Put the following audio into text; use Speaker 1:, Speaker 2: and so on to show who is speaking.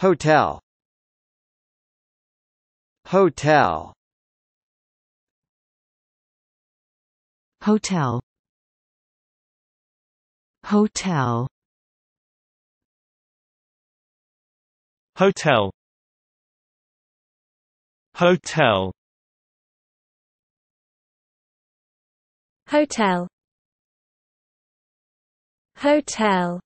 Speaker 1: Hotel Hotel Hotel Hotel Hotel Hotel Hotel Hotel